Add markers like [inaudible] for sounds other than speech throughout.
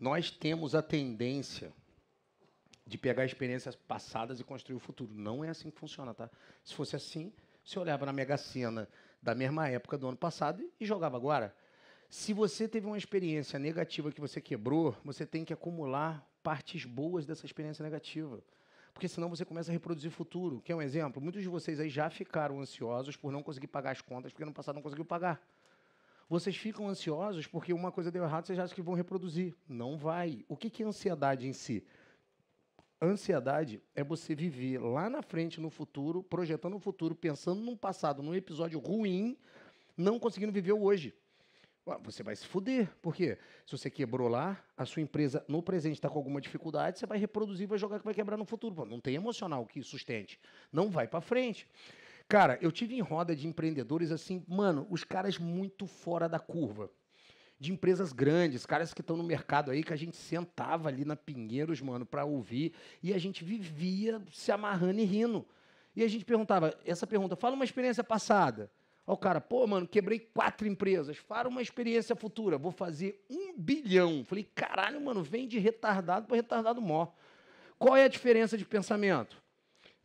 Nós temos a tendência de pegar experiências passadas e construir o futuro. Não é assim que funciona, tá? Se fosse assim, você olhava na Mega Sena da mesma época do ano passado e jogava agora. Se você teve uma experiência negativa que você quebrou, você tem que acumular partes boas dessa experiência negativa. Porque senão você começa a reproduzir futuro. Que é um exemplo. Muitos de vocês aí já ficaram ansiosos por não conseguir pagar as contas porque no passado não conseguiu pagar. Vocês ficam ansiosos porque uma coisa deu errado, vocês acham que vão reproduzir. Não vai. O que é ansiedade em si? Ansiedade é você viver lá na frente, no futuro, projetando o futuro, pensando num passado, num episódio ruim, não conseguindo viver o hoje. Ah, você vai se fuder. porque Se você quebrou lá, a sua empresa no presente está com alguma dificuldade, você vai reproduzir, vai jogar que vai quebrar no futuro. não tem emocional que sustente. Não vai para frente. Cara, eu tive em roda de empreendedores assim, mano, os caras muito fora da curva. De empresas grandes, caras que estão no mercado aí, que a gente sentava ali na Pinheiros, mano, para ouvir, e a gente vivia se amarrando e rindo. E a gente perguntava, essa pergunta, fala uma experiência passada. Ó, o cara, pô, mano, quebrei quatro empresas. Fala uma experiência futura, vou fazer um bilhão. Falei, caralho, mano, vem de retardado para retardado mó. Qual é a diferença de pensamento?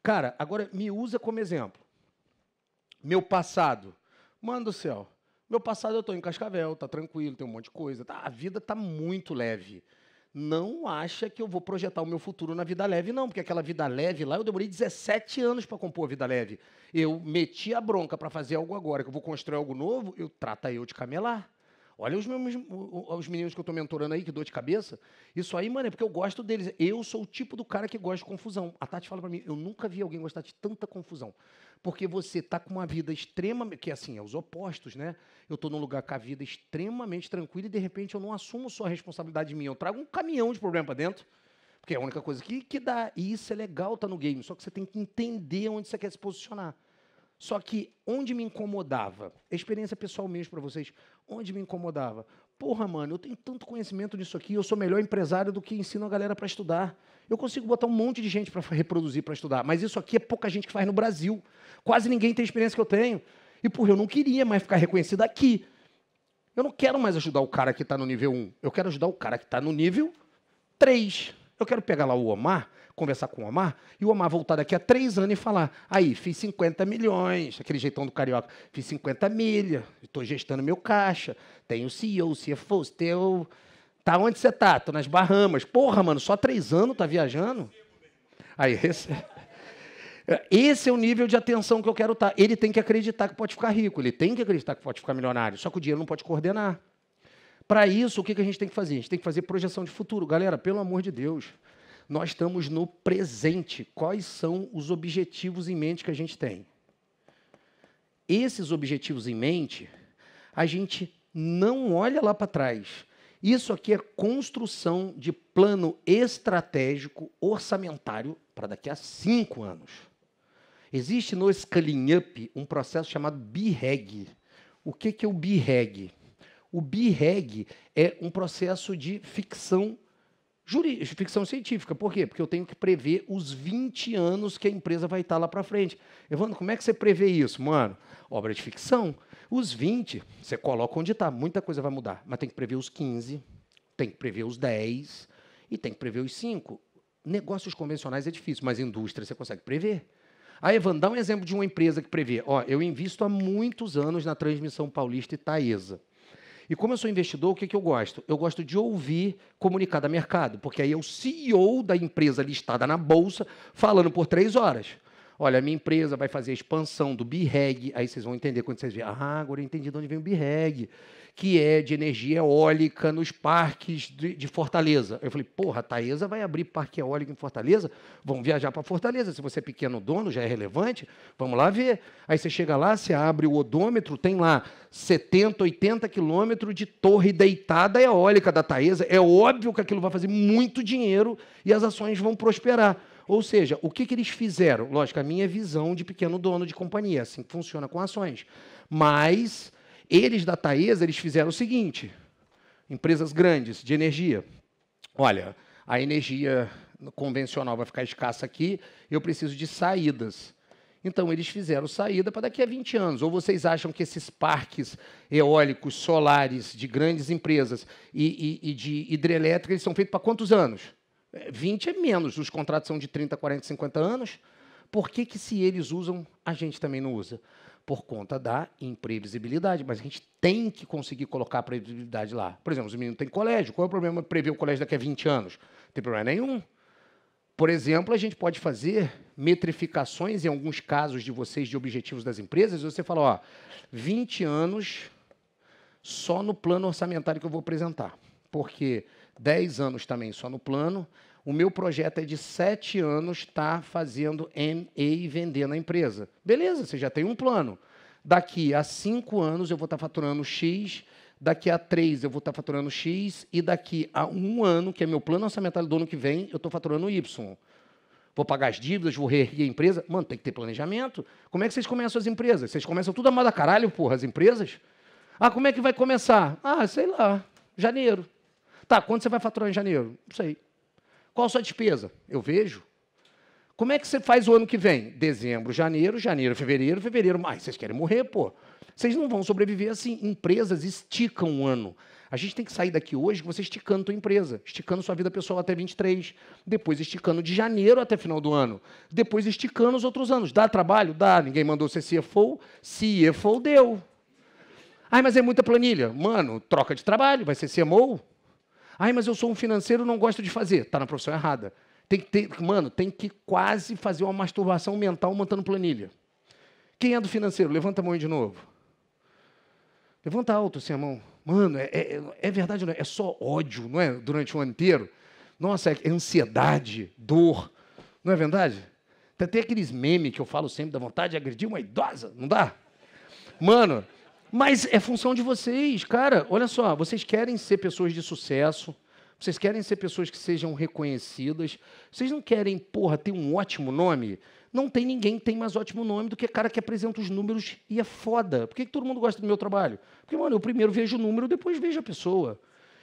Cara, agora me usa como exemplo. Meu passado. Mano do céu. Meu passado eu estou em Cascavel, tá tranquilo, tem um monte de coisa. Tá, a vida tá muito leve. Não acha que eu vou projetar o meu futuro na vida leve, não, porque aquela vida leve lá eu demorei 17 anos para compor a vida leve. Eu meti a bronca para fazer algo agora, que eu vou construir algo novo, eu trata eu de camelar. Olha os, meus, os meninos que eu estou mentorando aí, que dor de cabeça. Isso aí, mano, é porque eu gosto deles. Eu sou o tipo do cara que gosta de confusão. A Tati fala para mim, eu nunca vi alguém gostar de tanta confusão. Porque você tá com uma vida extremamente... Que, é assim, é os opostos, né? Eu estou num lugar com a vida extremamente tranquila e, de repente, eu não assumo só a responsabilidade minha. Eu trago um caminhão de problema para dentro. Porque é a única coisa que, que dá. E isso é legal, tá no game. Só que você tem que entender onde você quer se posicionar. Só que onde me incomodava, experiência pessoal mesmo para vocês, Onde me incomodava? Porra, mano, eu tenho tanto conhecimento disso aqui, eu sou melhor empresário do que ensino a galera para estudar. Eu consigo botar um monte de gente para reproduzir, para estudar, mas isso aqui é pouca gente que faz no Brasil. Quase ninguém tem a experiência que eu tenho. E, porra, eu não queria mais ficar reconhecido aqui. Eu não quero mais ajudar o cara que está no nível 1. Eu quero ajudar o cara que está no nível 3. Eu quero pegar lá o Omar conversar com o Omar, e o Omar voltar daqui a três anos e falar: aí, fiz 50 milhões, aquele jeitão do carioca, fiz 50 milha, estou gestando meu caixa, tenho CEO, CFO, teu. Tá onde você tá? Tô nas Bahamas. Porra, mano, só três anos tá viajando? Aí, esse. [laughs] Esse é o nível de atenção que eu quero estar. Tá. Ele tem que acreditar que pode ficar rico, ele tem que acreditar que pode ficar milionário, só que o dinheiro não pode coordenar. Para isso, o que a gente tem que fazer? A gente tem que fazer projeção de futuro. Galera, pelo amor de Deus nós estamos no presente. Quais são os objetivos em mente que a gente tem? Esses objetivos em mente, a gente não olha lá para trás. Isso aqui é construção de plano estratégico orçamentário para daqui a cinco anos. Existe no Scaling Up um processo chamado BREG. O que, que é o BREG? O BREG é um processo de ficção jurídica, ficção científica. Por quê? Porque eu tenho que prever os 20 anos que a empresa vai estar lá para frente. Evandro, como é que você prevê isso, mano? Obra de ficção. Os 20, você coloca onde está, muita coisa vai mudar. Mas tem que prever os 15, tem que prever os 10 e tem que prever os 5. Negócios convencionais é difícil, mas indústria você consegue prever. Ah, Evan, dá um exemplo de uma empresa que prevê. Ó, eu invisto há muitos anos na transmissão paulista e Taesa. E como eu sou investidor, o que, que eu gosto? Eu gosto de ouvir comunicado a mercado, porque aí é o CEO da empresa listada na bolsa falando por três horas. Olha, minha empresa vai fazer a expansão do BIREG. Aí vocês vão entender quando vocês verem. Ah, agora eu entendi de onde vem o BIREG, que é de energia eólica nos parques de, de Fortaleza. Eu falei, porra, a Taesa vai abrir parque eólico em Fortaleza? Vão viajar para Fortaleza. Se você é pequeno dono, já é relevante, vamos lá ver. Aí você chega lá, você abre o odômetro, tem lá 70, 80 quilômetros de torre deitada eólica da Taesa. É óbvio que aquilo vai fazer muito dinheiro e as ações vão prosperar. Ou seja, o que, que eles fizeram? Lógico, a minha visão de pequeno dono de companhia, assim que funciona com ações. Mas eles da Taesa, eles fizeram o seguinte: empresas grandes de energia. Olha, a energia convencional vai ficar escassa aqui, eu preciso de saídas. Então, eles fizeram saída para daqui a 20 anos. Ou vocês acham que esses parques eólicos, solares, de grandes empresas e, e, e de hidrelétrica, eles são feitos para quantos anos? 20 é, é menos, os contratos são de 30, 40, 50 anos. Por que, que se eles usam, a gente também não usa? Por conta da imprevisibilidade, mas a gente tem que conseguir colocar a previsibilidade lá. Por exemplo, os meninos têm colégio, qual é o problema de prever o colégio daqui a 20 anos? Não tem problema nenhum. Por exemplo, a gente pode fazer metrificações em alguns casos de vocês de objetivos das empresas, e você fala, ó, 20 anos só no plano orçamentário que eu vou apresentar. Porque 10 anos também só no plano. O meu projeto é de 7 anos estar tá fazendo MA e vender na empresa. Beleza, você já tem um plano. Daqui a 5 anos eu vou estar tá faturando X, daqui a 3 eu vou estar tá faturando X, e daqui a um ano, que é meu plano orçamentário do ano que vem, eu estou faturando Y. Vou pagar as dívidas, vou reerguer a empresa. Mano, tem que ter planejamento. Como é que vocês começam as empresas? Vocês começam tudo a moda caralho, porra, as empresas? Ah, como é que vai começar? Ah, sei lá, janeiro. Tá, quanto você vai faturar em janeiro? Não sei. Qual a sua despesa? Eu vejo. Como é que você faz o ano que vem? Dezembro, janeiro, janeiro, fevereiro, fevereiro. Mas vocês querem morrer, pô. Vocês não vão sobreviver assim. Empresas esticam o um ano. A gente tem que sair daqui hoje você esticando sua empresa, esticando sua vida pessoal até 23, depois esticando de janeiro até final do ano, depois esticando os outros anos. Dá trabalho? Dá. Ninguém mandou ser CFO. CFO deu. Ai, mas é muita planilha. Mano, troca de trabalho, vai ser CMO. Ai, mas eu sou um financeiro, não gosto de fazer. Está na profissão errada. Tem que ter, mano, tem que quase fazer uma masturbação mental montando planilha. Quem é do financeiro? Levanta a mão de novo. Levanta alto, assim, a mão. Mano, é, é, é verdade, não é? é só ódio, não é? Durante o ano inteiro. Nossa, é ansiedade, dor. Não é verdade? Tem até aqueles memes que eu falo sempre da vontade de agredir uma idosa, não dá? Mano, mas é função de vocês, cara. Olha só, vocês querem ser pessoas de sucesso, vocês querem ser pessoas que sejam reconhecidas, vocês não querem, porra, ter um ótimo nome? Não tem ninguém que tem mais ótimo nome do que cara que apresenta os números e é foda. Por que, que todo mundo gosta do meu trabalho? Porque, mano, eu primeiro vejo o número, depois vejo a pessoa.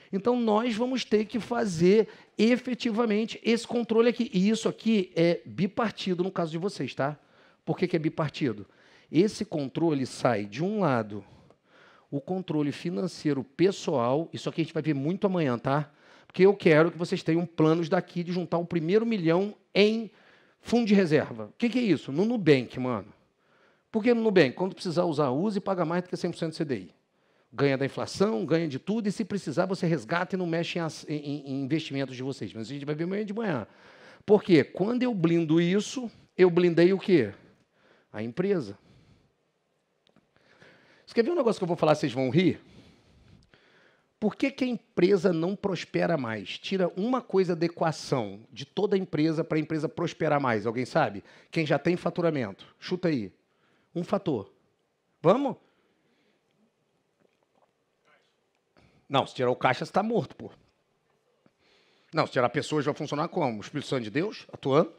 Então, nós vamos ter que fazer efetivamente esse controle aqui. E isso aqui é bipartido no caso de vocês, tá? Por que, que é bipartido? Esse controle sai de um lado o controle financeiro pessoal. Isso aqui a gente vai ver muito amanhã, tá? Porque eu quero que vocês tenham planos daqui de juntar o um primeiro milhão em fundo de reserva. O que, que, é isso? No Nubank, mano. Por que no Nubank? Quando precisar usar, use e paga mais do que 100% CDI. Ganha da inflação, ganha de tudo, e se precisar, você resgata e não mexe em, em, em investimentos de vocês. Mas a gente vai ver amanhã de manhã. Porque quando eu blindo isso, eu blindei o quê? A empresa. Você quer ver um negócio que eu vou falar, vocês vão rir? Por que, que a empresa não prospera mais? Tira uma coisa da equação de toda a empresa para a empresa prosperar mais. Alguém sabe? Quem já tem faturamento. Chuta aí. Um fator. Vamos? Não, se tirar o caixa, você está morto, pô. Não, se tirar pessoas, vai funcionar como? O Espírito Santo de Deus atuando.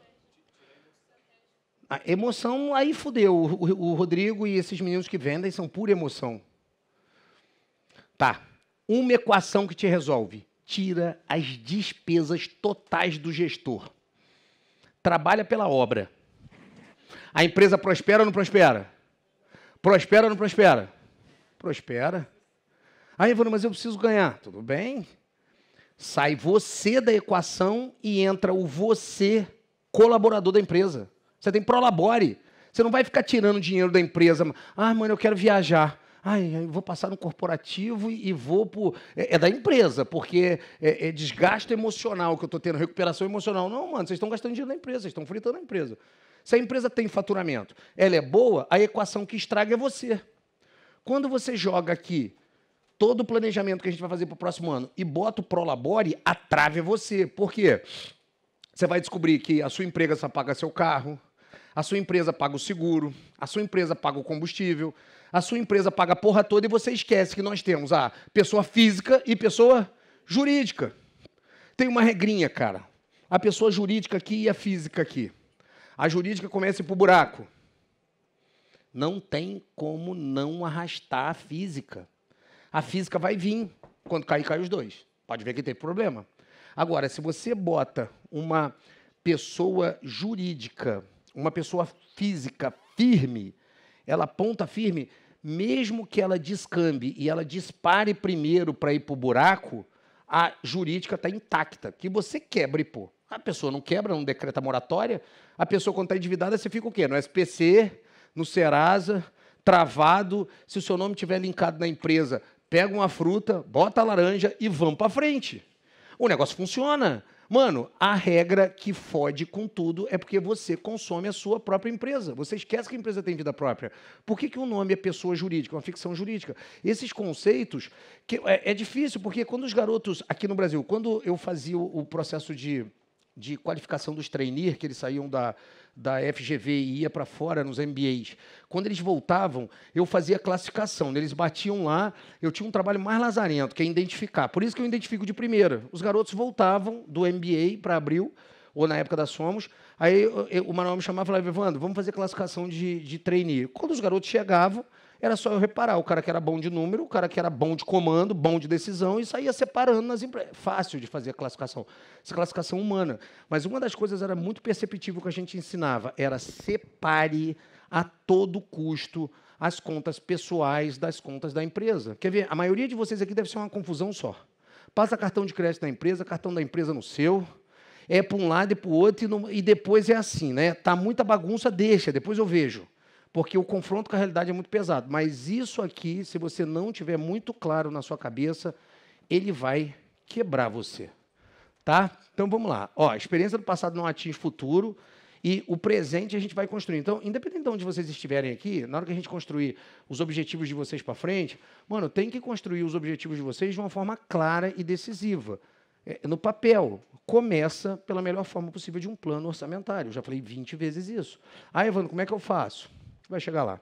A emoção, aí fudeu. O, o Rodrigo e esses meninos que vendem são pura emoção. Tá. Uma equação que te resolve. Tira as despesas totais do gestor. Trabalha pela obra. A empresa prospera ou não prospera? Prospera ou não prospera? Prospera. Aí, ah, Ivana, mas eu preciso ganhar. Tudo bem. Sai você da equação e entra o você colaborador da empresa. Você tem prolabore. Você não vai ficar tirando dinheiro da empresa. Ah, mano, eu quero viajar. Ai, eu vou passar no corporativo e, vou pro. É, é, da empresa, porque é, é desgaste emocional que eu estou tendo, recuperação emocional. Não, mano, vocês estão gastando dinheiro na empresa, vocês estão fritando a empresa. Se a empresa tem faturamento, ela é boa, a equação que estraga é você. Quando você joga aqui todo o planejamento que a gente vai fazer para o próximo ano e bota o Prolabore, a trave é você. Por quê? Você vai descobrir que a sua empresa só paga seu carro, a sua empresa paga o seguro, a sua empresa paga o combustível, a sua empresa paga a porra toda e você esquece que nós temos a pessoa física e pessoa jurídica. Tem uma regrinha, cara. A pessoa jurídica aqui e a física aqui. A jurídica começa por buraco. Não tem como não arrastar a física. A física vai vir. Quando cair, cai os dois. Pode ver que tem problema. Agora, se você bota uma pessoa jurídica uma pessoa física firme, ela aponta firme, mesmo que ela descambe e ela dispare primeiro para ir para o buraco, a jurídica está intacta. Que você quebre, pô. A pessoa não quebra, não decreta moratória. A pessoa, quando está endividada, você fica o quê? No SPC, no Serasa, travado. Se o seu nome tiver linkado na empresa, pega uma fruta, bota a laranja e vamos para frente. O negócio funciona. Mano, a regra que fode com tudo é porque você consome a sua própria empresa. Você esquece que a empresa tem vida própria. Por que, que o nome é pessoa jurídica, é uma ficção jurídica? Esses conceitos que é, é difícil, porque quando os garotos aqui no Brasil, quando eu fazia o, o processo de, de qualificação dos trainees, que eles saíam da, da FGV e ia para fora nos MBAs. Quando eles voltavam, eu fazia classificação. Eles batiam lá, eu tinha um trabalho mais lazarento, que é identificar. Por isso que eu identifico de primeira. Os garotos voltavam do MBA para abril, ou na época da Somos. Aí eu, eu, o Manuel me chamava e falava, Evandro, vamos fazer classificação de, de trainee. Quando os garotos chegavam, era só eu reparar o cara que era bom de número, o cara que era bom de comando, bom de decisão, e saía separando nas empresas. Fácil de fazer a classificação. Essa classificação humana. Mas uma das coisas era muito perceptível que a gente ensinava, era separe a todo custo as contas pessoais das contas da empresa. Quer ver? A maioria de vocês aqui deve ser uma confusão só. Passa cartão de crédito da empresa, cartão da empresa no seu, é para um lado e para o outro, e, não, e, depois é assim, né? Tá muita bagunça, deixa, depois eu vejo porque o confronto com a realidade é muito pesado. Mas isso aqui, se você não tiver muito claro na sua cabeça, ele vai quebrar você. Tá? Então vamos lá. Ó, a experiência do passado não atinge o futuro e o presente a gente vai construir. Então, independente de onde vocês estiverem aqui, na hora que a gente construir os objetivos de vocês para frente, mano, tem que construir os objetivos de vocês de uma forma clara e decisiva. É, no papel, começa pela melhor forma possível de um plano orçamentário. Eu já falei 20 vezes isso. Ah, Evandro, como é que eu faço? vai chegar lá.